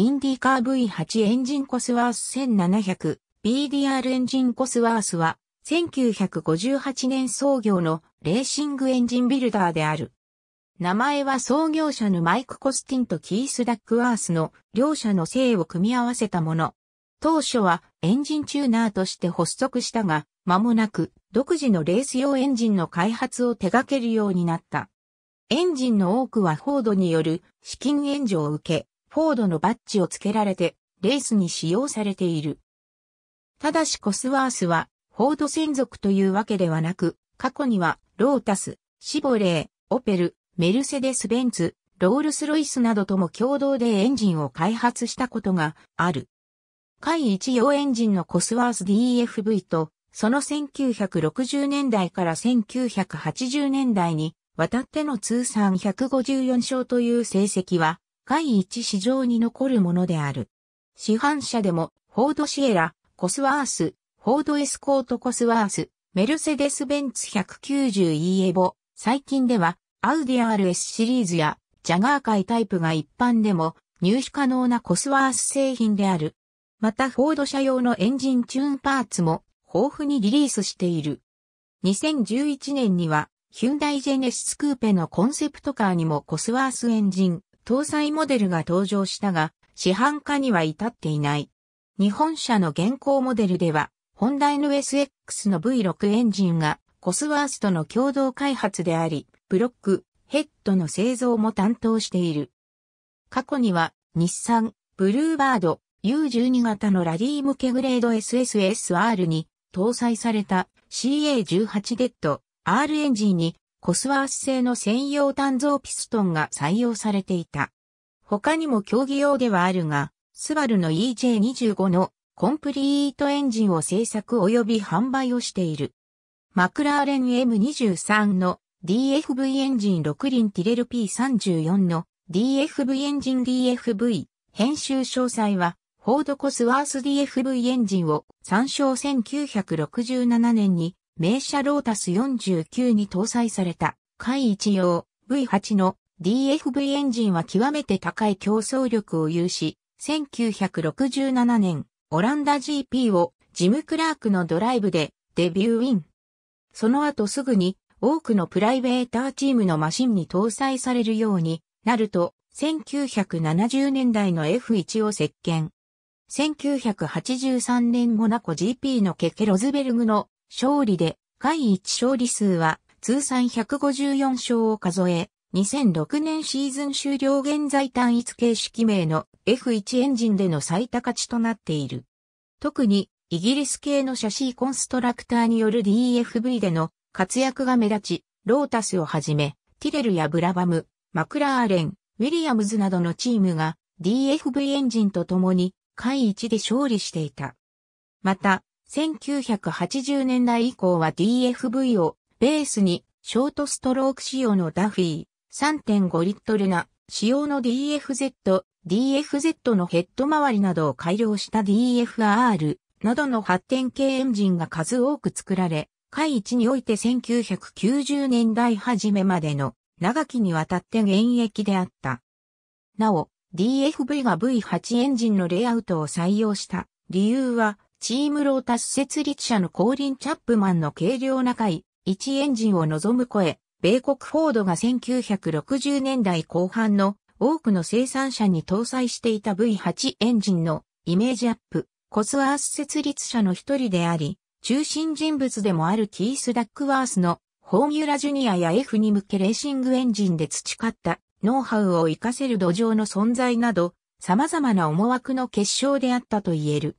インディカー V8 エンジンコスワース 1700BDR エンジンコスワースは1958年創業のレーシングエンジンビルダーである。名前は創業者のマイク・コスティンとキース・ダックワースの両者の姓を組み合わせたもの。当初はエンジンチューナーとして発足したが、間もなく独自のレース用エンジンの開発を手掛けるようになった。エンジンの多くはフォードによる資金援助を受け、フォードのバッジを付けられて、レースに使用されている。ただしコスワースは、フォード専属というわけではなく、過去には、ロータス、シボレー、オペル、メルセデス・ベンツ、ロールス・ロイスなどとも共同でエンジンを開発したことがある。海一用エンジンのコスワース DFV と、その1960年代から1980年代に、渡っての通算154勝という成績は、第一市場に残るものである。市販車でも、フォードシエラ、コスワース、フォードエスコートコスワース、メルセデスベンツ 190e エボ、最近では、アウディ RS シリーズや、ジャガー界タイプが一般でも、入手可能なコスワース製品である。また、フォード車用のエンジンチューンパーツも、豊富にリリースしている。2011年には、ヒュンダイジェネシスクーペのコンセプトカーにもコスワースエンジン、搭載モデルが登場したが、市販化には至っていない。日本車の現行モデルでは、ホンダ NSX の V6 エンジンがコスワースとの共同開発であり、ブロック、ヘッドの製造も担当している。過去には、日産、ブルーバード、U12 型のラリー向けグレード SSSR に搭載された CA18 デッド R エンジンにコスワース製の専用単造ピストンが採用されていた。他にも競技用ではあるが、スバルの EJ25 のコンプリートエンジンを製作及び販売をしている。マクラーレン M23 の DFV エンジン6輪ティレル P34 の DFV エンジン DFV 編集詳細はフォードコスワース DFV エンジンを参照1967年に名車ロータス49に搭載された、海一用 V8 の DFV エンジンは極めて高い競争力を有し、1967年、オランダ GP をジム・クラークのドライブでデビューウィン。その後すぐに多くのプライベーターチームのマシンに搭載されるようになると、1970年代の F1 を席巻。1983年モナコ GP のケケロズベルグの勝利で、第1勝利数は通算154勝を数え、2006年シーズン終了現在単一形式名の F1 エンジンでの最多勝ちとなっている。特に、イギリス系のシャシーコンストラクターによる DFV での活躍が目立ち、ロータスをはじめ、ティレルやブラバム、マクラーレン、ウィリアムズなどのチームが DFV エンジンと共に、第1で勝利していた。また、1980年代以降は DFV をベースにショートストローク仕様のダフィー3.5リットルな仕様の DFZ、DFZ のヘッド周りなどを改良した DFR などの発展系エンジンが数多く作られ、海一において1990年代初めまでの長きにわたって現役であった。なお、DFV が V8 エンジンのレイアウトを採用した理由はチームロータス設立者のコーリン・チャップマンの軽量な回、1エンジンを望む声、米国フォードが1960年代後半の多くの生産者に搭載していた V8 エンジンのイメージアップ、コスワース設立者の一人であり、中心人物でもあるキース・ダックワースのフォーミュラジュニアや F に向けレーシングエンジンで培ったノウハウを活かせる土壌の存在など、様々な思惑の結晶であったと言える。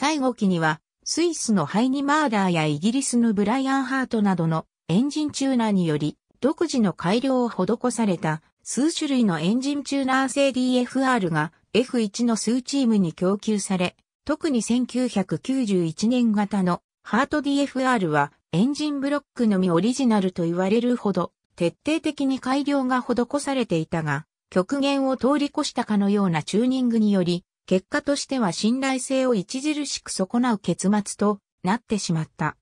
最後期には、スイスのハイニマーダーやイギリスのブライアンハートなどのエンジンチューナーにより、独自の改良を施された数種類のエンジンチューナー製 DFR が F1 の数チームに供給され、特に1991年型のハート DFR はエンジンブロックのみオリジナルと言われるほど徹底的に改良が施されていたが、極限を通り越したかのようなチューニングにより結果としては信頼性を著しく損なう結末となってしまった。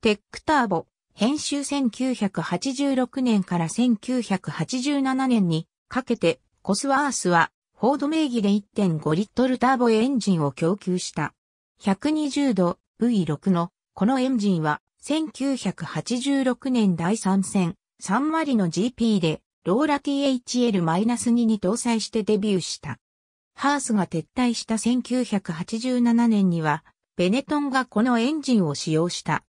テックターボ、編集1986年から1987年にかけてコスワースはフォード名義で1.5リットルターボエンジンを供給した。120度 V6 のこのエンジンは1986年第3戦3割の GP でローラ THL-2 に搭載してデビューした。ハースが撤退した1987年には、ベネトンがこのエンジンを使用した。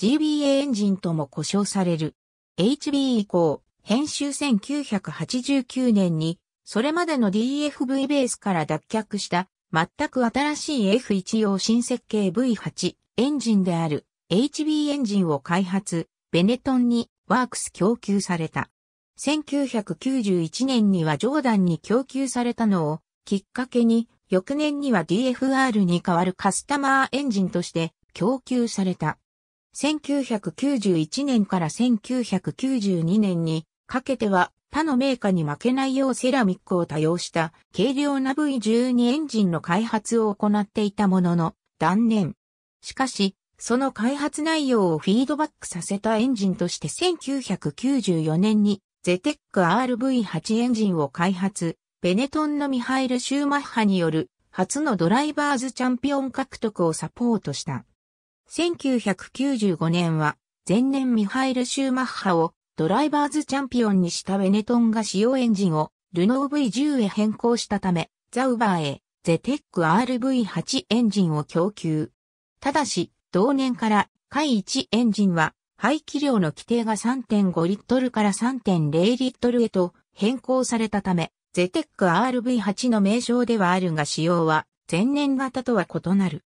GBA エンジンとも呼称される。HB 以降、編集1989年に、それまでの DFV ベースから脱却した、全く新しい F1 用新設計 V8 エンジンである HB エンジンを開発、ベネトンにワークス供給された。1991年にはジョーダンに供給されたのをきっかけに、翌年には DFR に代わるカスタマーエンジンとして供給された。1991年から1992年にかけては他のメーカーに負けないようセラミックを多用した軽量な V12 エンジンの開発を行っていたものの断念。しかし、その開発内容をフィードバックさせたエンジンとして1994年にゼテック RV8 エンジンを開発、ベネトンのミハイル・シューマッハによる初のドライバーズチャンピオン獲得をサポートした。1995年は前年ミハイル・シューマッハをドライバーズチャンピオンにしたベネトンが使用エンジンをルノー V10 へ変更したため、ザウバーへゼテック RV8 エンジンを供給。ただし、同年から海1エンジンは排気量の規定が3.5リットルから3.0リットルへと変更されたため、ゼテック RV8 の名称ではあるが仕様は前年型とは異なる。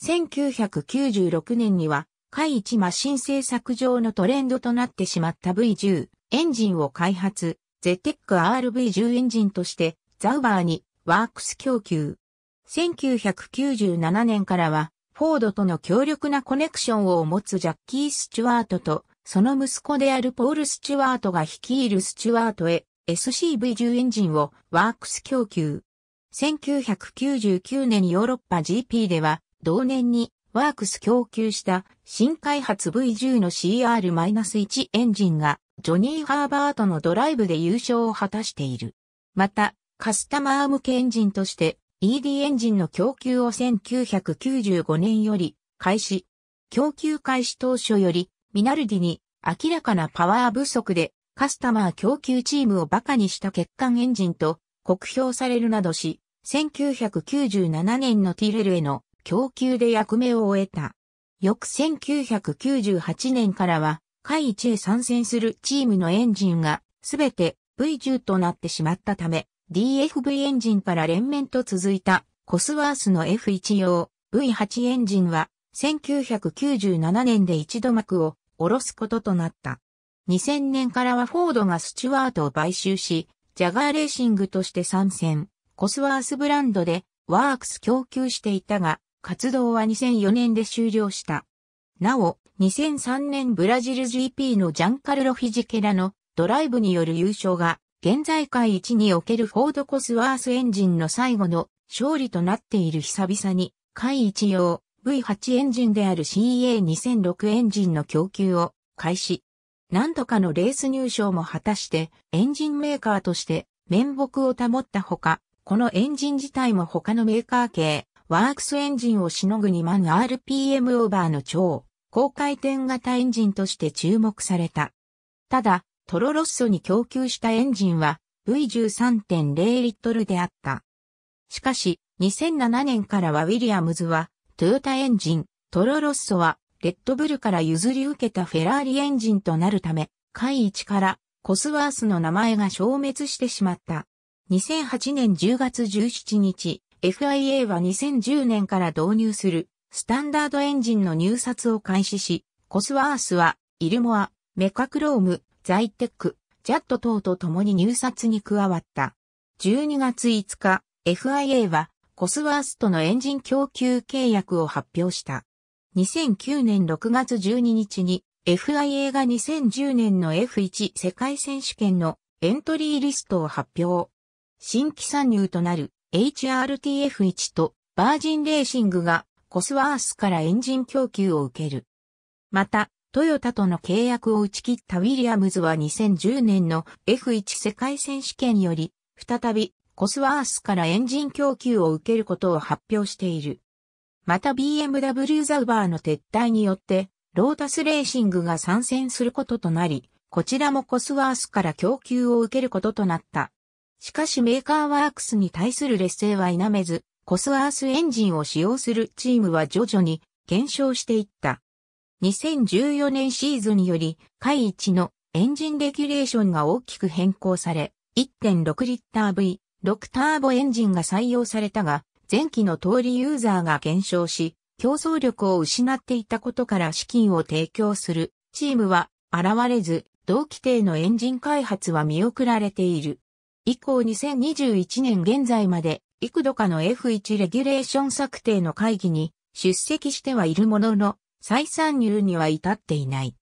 1996年には、海一マシン製作上のトレンドとなってしまった V10 エンジンを開発、ゼテック RV10 エンジンとしてザウバーにワークス供給。1997年からは、フォードとの強力なコネクションを持つジャッキー・スチュワートと、その息子であるポール・スチュワートが率いるスチュワートへ SCV10 エンジンをワークス供給。1999年ヨーロッパ GP では、同年にワークス供給した新開発 V10 の CR-1 エンジンがジョニー・ハーバートのドライブで優勝を果たしている。また、カスタマー向けエンジンとして ED エンジンの供給を1995年より開始。供給開始当初よりミナルディに明らかなパワー不足でカスタマー供給チームをバカにした欠陥エンジンと酷評されるなどし、1997年のティレルへの供給で役目を終えた。翌1998年からは、会一へ参戦するチームのエンジンが、すべて V10 となってしまったため、DFV エンジンから連綿と続いたコスワースの F1 用 V8 エンジンは1997年で一度幕を下ろすこととなった。2000年からはフォードがスチュワートを買収し、ジャガーレーシングとして参戦、コスワースブランドでワークス供給していたが、活動は2004年で終了した。なお、2003年ブラジル GP のジャンカルロ・フィジケラのドライブによる優勝が、現在会一におけるフォード・コスワースエンジンの最後の勝利となっている久々に、会一用 V8 エンジンである CA2006 エンジンの供給を開始。何度かのレース入賞も果たしてエンジンメーカーとして面目を保ったほか、このエンジン自体も他のメーカー系、ワークスエンジンをしのぐ2万 RPM オーバーの超高回転型エンジンとして注目された。ただ、トロロッソに供給したエンジンは V13.0 リットルであった。しかし、2007年からはウィリアムズは、トヨタエンジン、トロロッソはレッドブルから譲り受けたフェラーリエンジンとなるため、会1からコスワースの名前が消滅してしまった。2008年10月17日、FIA は2010年から導入するスタンダードエンジンの入札を開始し、コスワースは、イルモア、メカクローム、ザイテック、ジャット等と共に入札に加わった。12月5日、FIA はコスワースとのエンジン供給契約を発表した。2009年6月12日に FIA が2010年の F1 世界選手権のエントリーリストを発表。新規参入となる HRTF1 とバージンレーシングがコスワースからエンジン供給を受ける。また、トヨタとの契約を打ち切ったウィリアムズは2010年の F1 世界選手権より、再びコスワースからエンジン供給を受けることを発表している。また BMW ザウバーの撤退によって、ロータスレーシングが参戦することとなり、こちらもコスワースから供給を受けることとなった。しかしメーカーワークスに対する劣勢は否めず、コスワースエンジンを使用するチームは徐々に減少していった。2014年シーズンにより、下一のエンジンレギュレーションが大きく変更され、1.6リッター V6 ターボエンジンが採用されたが、前期の通りユーザーが減少し、競争力を失っていたことから資金を提供するチームは現れず、同規定のエンジン開発は見送られている。以降2021年現在まで幾度かの F1 レギュレーション策定の会議に出席してはいるものの、再参入には至っていない。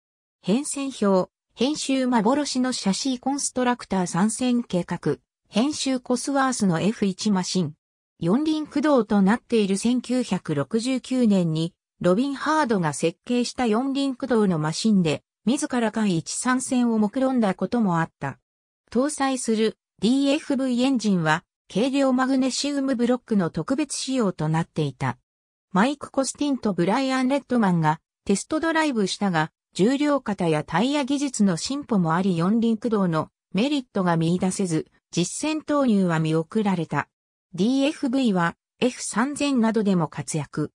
変遷表、編集幻の写真コンストラクター参戦計画、編集コスワースの F1 マシン。四輪駆動となっている1969年に、ロビン・ハードが設計した四輪駆動のマシンで、自ら間一参戦を目論んだこともあった。搭載する DFV エンジンは、軽量マグネシウムブロックの特別仕様となっていた。マイク・コスティンとブライアン・レッドマンがテストドライブしたが、重量型やタイヤ技術の進歩もあり四輪駆動のメリットが見出せず、実戦投入は見送られた。DFV は F3000 などでも活躍。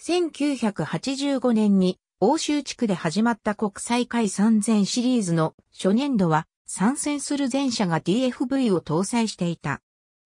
1985年に欧州地区で始まった国際会3000シリーズの初年度は参戦する全車が DFV を搭載していた。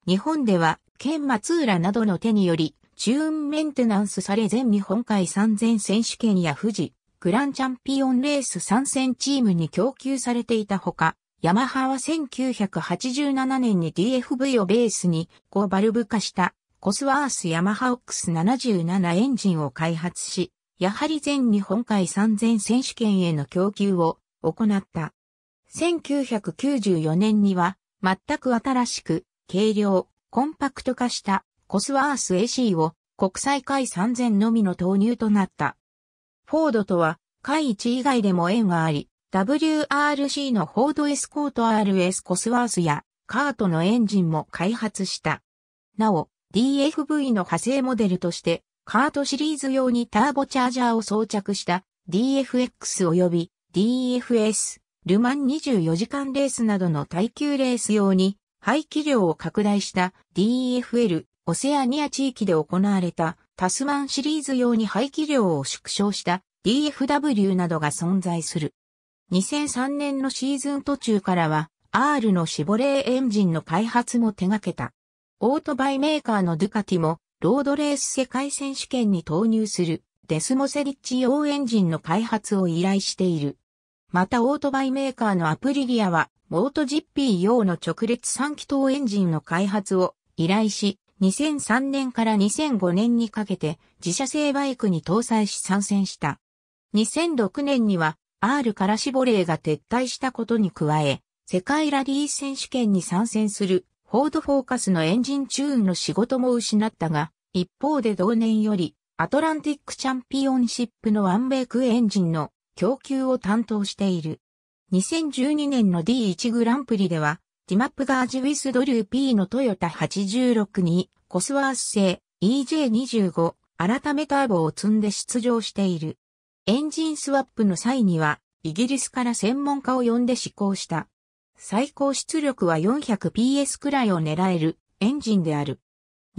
日本では県松浦などの手によりチューンメンテナンスされ全日本海3000選手権や富士、グランチャンピオンレース参戦チームに供給されていたほか、ヤマハは1987年に DFV をベースに5バルブ化したコスワースヤマハオックス77エンジンを開発し、やはり全日本海3000選手権への供給を行った。1994年には全く新しく軽量、コンパクト化したコスワース AC を国際海3000のみの投入となった。フォードとは海1以外でも縁があり、WRC のフォードエスコート RS コスワースやカートのエンジンも開発した。なお、DFV の派生モデルとして、カートシリーズ用にターボチャージャーを装着した DFX 及び DFS、ルマン24時間レースなどの耐久レース用に排気量を拡大した DFL、オセアニア地域で行われたタスマンシリーズ用に排気量を縮小した DFW などが存在する。2003年のシーズン途中からは R のシボレーエンジンの開発も手掛けた。オートバイメーカーのドゥカティもロードレース世界選手権に投入するデスモセリッチ用エンジンの開発を依頼している。またオートバイメーカーのアプリリアはモートジッピー用の直列3気筒エンジンの開発を依頼し、2003年から2005年にかけて自社製バイクに搭載し参戦した。2006年には R からシボレーが撤退したことに加え、世界ラリー選手権に参戦するフォードフォーカスのエンジンチューンの仕事も失ったが、一方で同年よりアトランティックチャンピオンシップのワンメイクエンジンの供給を担当している。2012年の D1 グランプリでは、ティマップガージウィスドルー P のトヨタ86にコスワース製 EJ25 改めターボを積んで出場している。エンジンスワップの際には、イギリスから専門家を呼んで試行した。最高出力は 400PS くらいを狙えるエンジンである。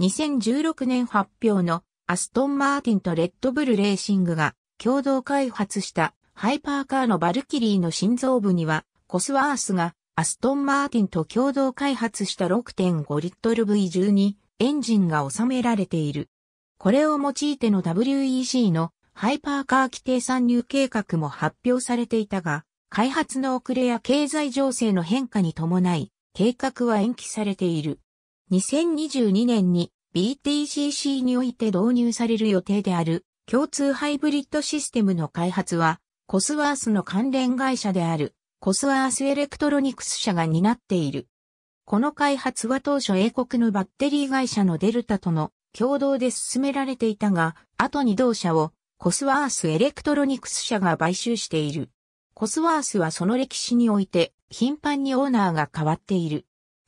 2016年発表のアストン・マーティンとレッドブル・レーシングが共同開発したハイパーカーのバルキリーの心臓部にはコスワースがアストン・マーティンと共同開発した6.5リットル V12 エンジンが収められている。これを用いての WEC のハイパーカー規定参入計画も発表されていたが、開発の遅れや経済情勢の変化に伴い、計画は延期されている。2022年に BTCC において導入される予定である共通ハイブリッドシステムの開発は、コスワースの関連会社であるコスワースエレクトロニクス社が担っている。この開発は当初英国のバッテリー会社のデルタとの共同で進められていたが、後に同社をコスワースエレクトロニクス社が買収している。コスワースはその歴史において頻繁にオーナーが変わっている。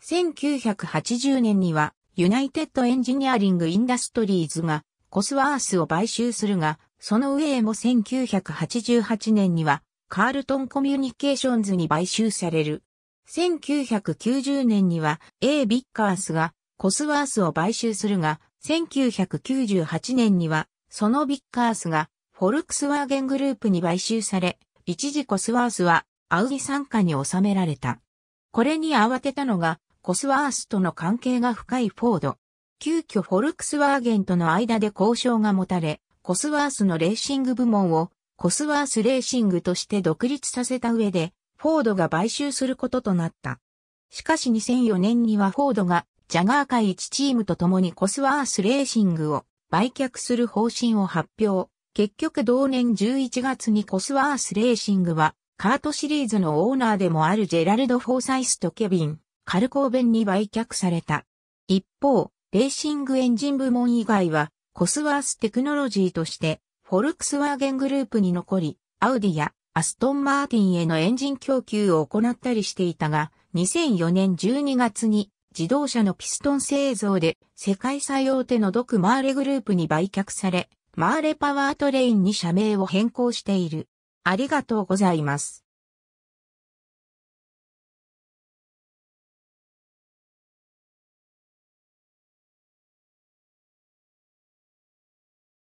1980年にはユナイテッドエンジニアリングインダストリーズがコスワースを買収するが、その上へも1988年にはカールトンコミュニケーションズに買収される。1990年には A ビッカースがコスワースを買収するが、1998年にはそのビッカースがフォルクスワーゲングループに買収され、一時コスワースはアウディ傘下に収められた。これに慌てたのがコスワースとの関係が深いフォード。急遽フォルクスワーゲンとの間で交渉が持たれ、コスワースのレーシング部門をコスワースレーシングとして独立させた上で、フォードが買収することとなった。しかし2004年にはフォードがジャガー界一チームと共にコスワースレーシングを売却する方針を発表。結局同年11月にコスワースレーシングは、カートシリーズのオーナーでもあるジェラルド・フォーサイスとケビン、カルコーベンに売却された。一方、レーシングエンジン部門以外は、コスワーステクノロジーとして、フォルクスワーゲングループに残り、アウディやアストン・マーティンへのエンジン供給を行ったりしていたが、2004年12月に自動車のピストン製造で世界最大手のドクマーレグループに売却され、マーレパワートレインに社名を変更している。ありがとうございます。